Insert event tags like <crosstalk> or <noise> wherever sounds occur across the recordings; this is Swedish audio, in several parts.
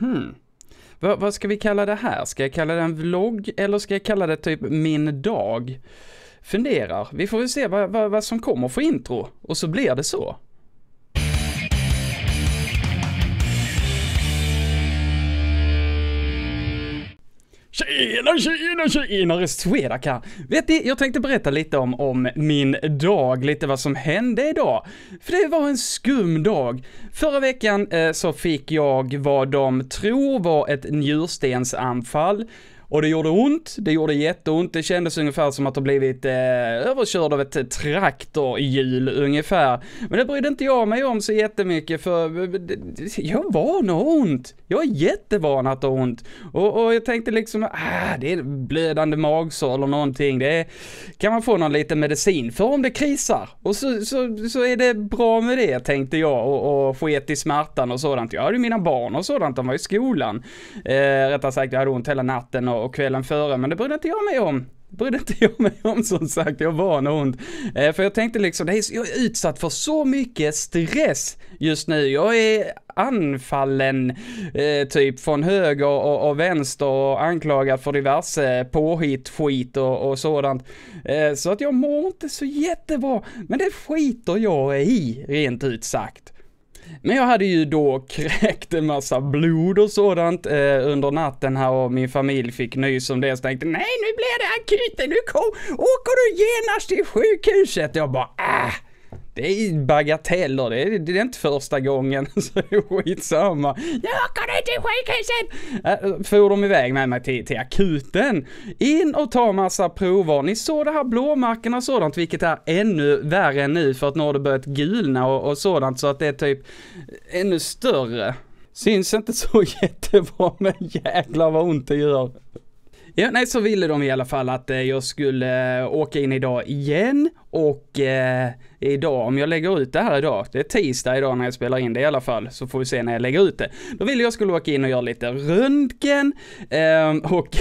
Hmm. V vad ska vi kalla det här? Ska jag kalla det en vlogg eller ska jag kalla det typ min dag? Funderar. Vi får väl se vad, vad, vad som kommer för intro och så blir det så. Tjena, tjena, tjena, tjenare här. Vet ni, jag tänkte berätta lite om, om min dag, lite vad som hände idag. För det var en skum dag. Förra veckan eh, så fick jag vad de tror var ett njurstensanfall och det gjorde ont, det gjorde jätteont, det kändes ungefär som att ha blivit eh, överkörd av ett traktorhjul ungefär. Men det brydde inte jag mig om så jättemycket för eh, jag var nog ont. Jag är jättevan att ha ont. Och, och jag tänkte liksom, ah, det är blödande magsår eller någonting. Det är, kan man få någon liten medicin för om det krisar. Och så, så, så är det bra med det tänkte jag och, och sket i smärtan och sådant. Jag hade ju mina barn och sådant, de var i skolan. Eh, rättare sagt, jag hade ont hela natten och och kvällen före, men det brydde inte jag mig om brydde inte jag mig om som sagt, jag var nog ond. Eh, för jag tänkte liksom, det är, jag är utsatt för så mycket stress just nu. Jag är anfallen eh, typ från höger och, och, vänster och anklagad för diverse påhitt, skit och, och sådant. Eh, så att jag mår inte så jättebra, men det skiter jag i rent ut sagt. Men jag hade ju då kräkt en massa blod och sådant eh, under natten här och min familj fick nys om det så tänkte nej nu blir det akuten, nu kom, åker du genast till sjukhuset. Jag bara äh det är bagateller, det är, det är inte första gången, <laughs> så skitsamma. Jag kan till sjukhuset! Äh, for de iväg med mig till, till akuten. In och ta massa prover. Ni såg det här blåmärkena och sådant, vilket är ännu värre än nu för att nu har det börjat gulna och, och sådant så att det är typ ännu större. Syns inte så <laughs> jättebra men jäklar vad ont det gör. Ja, nej, så ville de i alla fall att eh, jag skulle eh, åka in idag igen och eh, idag, om jag lägger ut det här idag, det är tisdag idag när jag spelar in det i alla fall, så får vi se när jag lägger ut det. Då ville jag skulle åka in och göra lite röntgen eh, och <laughs>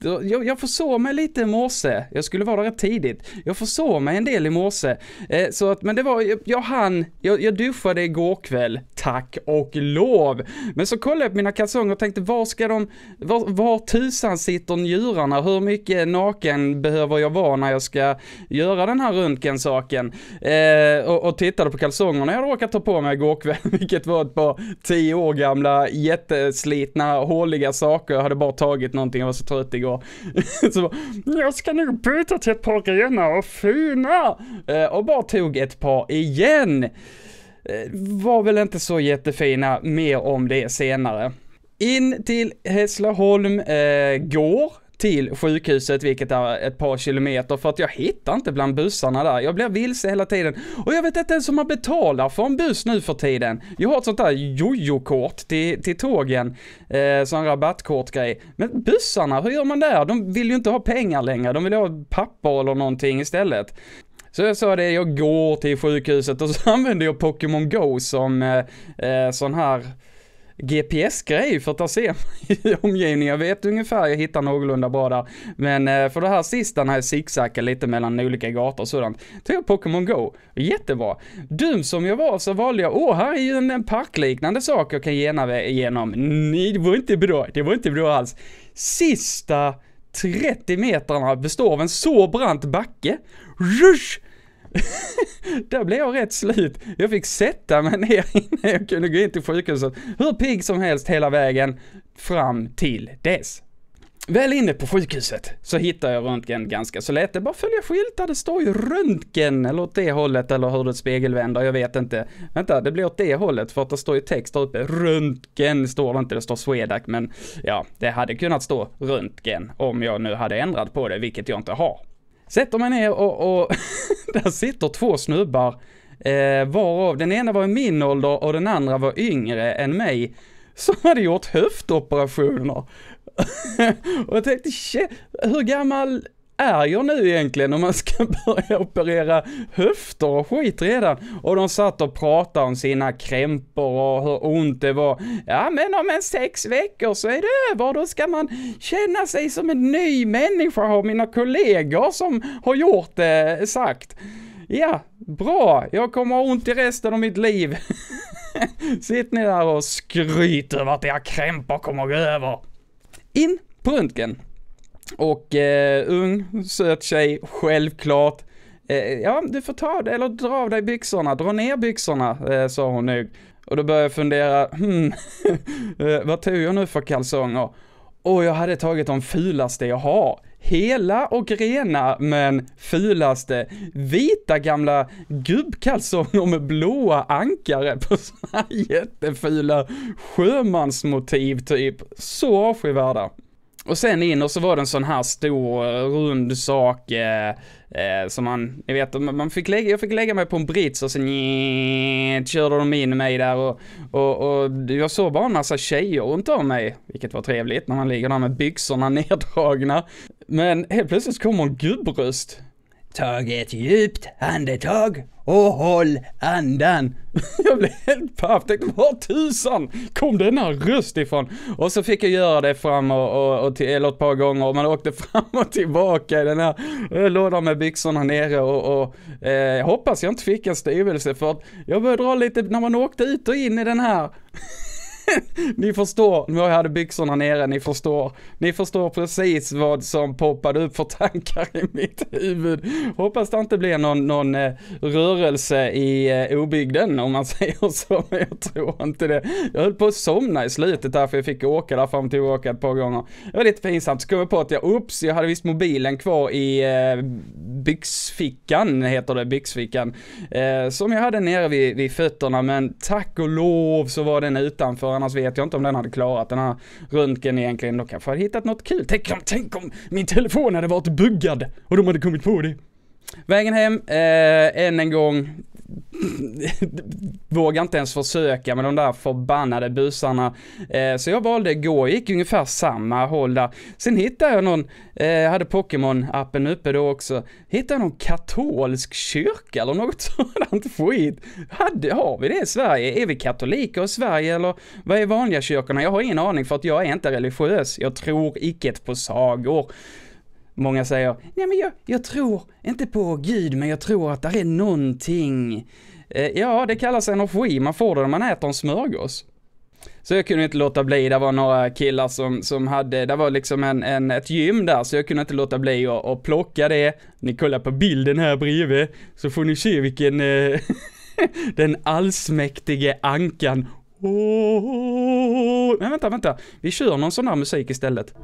då, jag, jag försov mig lite i morse. Jag skulle vara där rätt tidigt. Jag försov mig en del i morse. Eh, så att, men det var, jag, jag hann, jag, jag duschade igår kväll, tack och lov. Men så kollade jag på mina kalsonger och tänkte var ska de, var, var tusan sitter njurarna? Hur mycket naken behöver jag vara när jag ska göra den här här röntgensaken eh, och, och tittade på kalsongerna jag råkat ta på mig igår kväll, <laughs> vilket var ett par tio år gamla jätteslitna håliga saker. Jag hade bara tagit någonting, jag var så trött igår. <laughs> så bara, jag ska nu byta till ett par rena och fina! Eh, och bara tog ett par igen. Eh, var väl inte så jättefina, mer om det senare. In till Hässleholm eh, går till sjukhuset, vilket är ett par kilometer, för att jag hittar inte bland bussarna där. Jag blir vilse hela tiden. Och jag vet inte ens om man betalar för en buss nu för tiden. Jag har ett sånt där jojo-kort till, till tågen, eh, sån rabattkortgrej. Men bussarna, hur gör man där? De vill ju inte ha pengar längre, de vill ha papper eller någonting istället. Så jag sa det, jag går till sjukhuset och så <laughs> använder jag Pokémon Go som eh, eh sån här GPS-grej för att där ser man omgivningen. Jag vet ungefär, jag hittar någorlunda bra där. Men eh, för det här sista när jag zigzaggar lite mellan olika gator och sådant, tog jag Pokémon Go. Jättebra. Dum som jag var så valde jag, åh här är ju en, en parkliknande sak jag kan gena igenom. Nej, det var inte bra, det var inte bra alls. Sista 30 metrarna består av en så brant backe. Rush! <laughs> Där blev jag rätt slut. Jag fick sätta mig ner <laughs> innan jag kunde gå in till sjukhuset. Hur pigg som helst hela vägen fram till dess. Väl inne på sjukhuset så hittar jag röntgen ganska så lätt. Det bara följer skyltar, det står ju röntgen eller åt det hållet eller hur det spegelvänder, jag vet inte. Vänta, det blir åt det hållet för att det står ju text där uppe. Röntgen står det inte, det står Swedac, men ja, det hade kunnat stå röntgen om jag nu hade ändrat på det, vilket jag inte har. Sätter mig ner och, och <laughs> där sitter två snubbar. Eh, varav den ena var i min ålder och den andra var yngre än mig. Som hade gjort höftoperationer. <laughs> och jag tänkte, hur gammal är jag nu egentligen om man ska <laughs> börja operera höfter och skit redan? Och de satt och pratade om sina krämpor och hur ont det var. Ja men om en sex veckor så är det över, då ska man känna sig som en ny människa har mina kollegor som har gjort det sagt. Ja, bra, jag kommer ha ont i resten av mitt liv. <laughs> Sitt ni där och skryt över att era krämpor kommer gå över. In på röntgen. Och eh, ung, söt tjej, självklart. Eh, ja, du får ta det, eller dra av dig byxorna, dra ner byxorna, eh, sa hon nog. Och då började jag fundera, hmm, <laughs> eh, vad tog jag nu för kalsonger? Och jag hade tagit de fulaste jag har. Hela och rena, men fulaste. Vita gamla gubbkalsonger med blåa ankare på såna jättefula sjömansmotiv typ. Så avskyvärda. Och sen in och så var det en sån här stor eh, rund sak eh, eh, som man, ni vet, man fick lägga, jag fick lägga mig på en brits och sen njää, körde de in mig där och, och, och jag såg bara en massa tjejer runt om mig, vilket var trevligt när man ligger där med byxorna <laughs> neddragna. Men helt plötsligt kommer en gubbröst Tag ett djupt andetag och håll andan. <laughs> Jag blev helt paff, tänkte var tusan kom denna röst ifrån? Och så fick jag göra det fram och, och, och till, eller ett par gånger och man åkte <laughs> fram och tillbaka i den här eh, lådan med byxorna nere och, och eh, hoppas jag inte fick en styvelse för att jag började dra lite när man åkte ut och in i den här <laughs> ni förstår, nu jag hade byxorna nere, ni förstår. Ni förstår precis vad som poppade upp för tankar i mitt huvud. Hoppas det inte blir någon, någon eh, rörelse i eh, obygden om man <laughs> säger så, men jag tror inte det. Jag höll på att somna i slutet därför jag fick åka där fram till åka ett par gånger. Det var lite pinsamt, så kom jag på att jag, oops, jag hade visst mobilen kvar i eh, byxfickan, heter det, byxfickan. Eh, som jag hade nere vid, vid fötterna, men tack och lov så var den utanför annars vet jag inte om den hade klarat den här röntgen egentligen. Då kanske jag hade hittat något kul. Tänk om, tänk om min telefon hade varit buggad och de hade kommit på det. Vägen hem, eh, än en gång, <laughs> vågar inte ens försöka med de där förbannade busarna. Eh, så jag valde gå, gick ungefär samma håll där. Sen hittade jag någon, eh, hade Pokémon-appen uppe då också, hittade jag någon katolsk kyrka eller något <laughs> sådant skit. Hade, har vi det i Sverige? Är vi katoliker i Sverige eller vad är vanliga kyrkorna? Jag har ingen aning för att jag är inte religiös. Jag tror icke på sagor. Många säger, nej men jag, jag tror inte på Gud, men jag tror att det är någonting. Eh, ja, det kallas energi, man får det när man äter en smörgås. Så jag kunde inte låta bli, det var några killar som, som hade, det var liksom en, en, ett gym där, så jag kunde inte låta bli att, att plocka det. Ni kollar på bilden här bredvid, så får ni se vilken, eh, <laughs> den allsmäktige ankan. Oh, oh, oh. Nej vänta, vänta, vi kör någon sån här musik istället.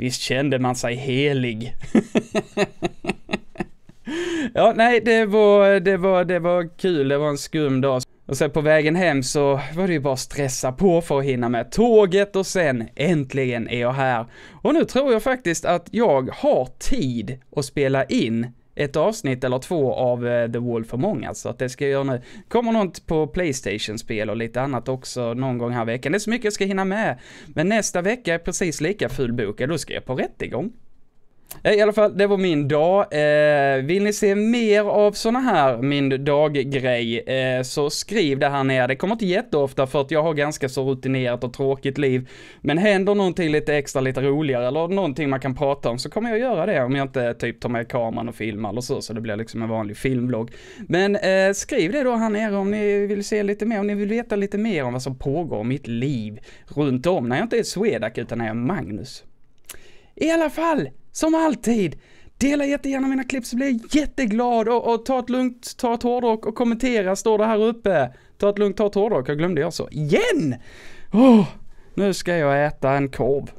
Visst kände man sig helig. <laughs> ja, nej, det var, det, var, det var kul. Det var en skum dag. Och sen på vägen hem så var det ju bara stressa på för att hinna med tåget och sen äntligen är jag här. Och nu tror jag faktiskt att jag har tid att spela in ett avsnitt eller två av eh, The Wolf Among Us. Så att det ska jag göra nu. Kommer något på Playstation-spel och lite annat också någon gång här veckan. Det är så mycket jag ska hinna med. Men nästa vecka är precis lika fulbokad. Då ska jag på rättegång. Eh, I alla fall, det var min dag. Eh, vill ni se mer av såna här min dag-grej eh, så skriv det här nere. Det kommer inte jätteofta för att jag har ganska så rutinerat och tråkigt liv. Men händer någonting lite extra, lite roligare eller någonting man kan prata om så kommer jag göra det om jag inte typ tar med kameran och filmar eller så, så det blir liksom en vanlig filmvlogg. Men eh, skriv det då här nere om ni vill se lite mer, om ni vill veta lite mer om vad som pågår i mitt liv runt om när jag inte är Swedac utan när jag är Magnus. I alla fall! Som alltid! Dela jättegärna mina klipp så blir jag jätteglad och, och ta ett lugnt, ta ett hårdrock och kommentera står det här uppe. Ta ett lugnt, ta ett hårdrock, jag glömde göra så. Igen! Oh, nu ska jag äta en korv.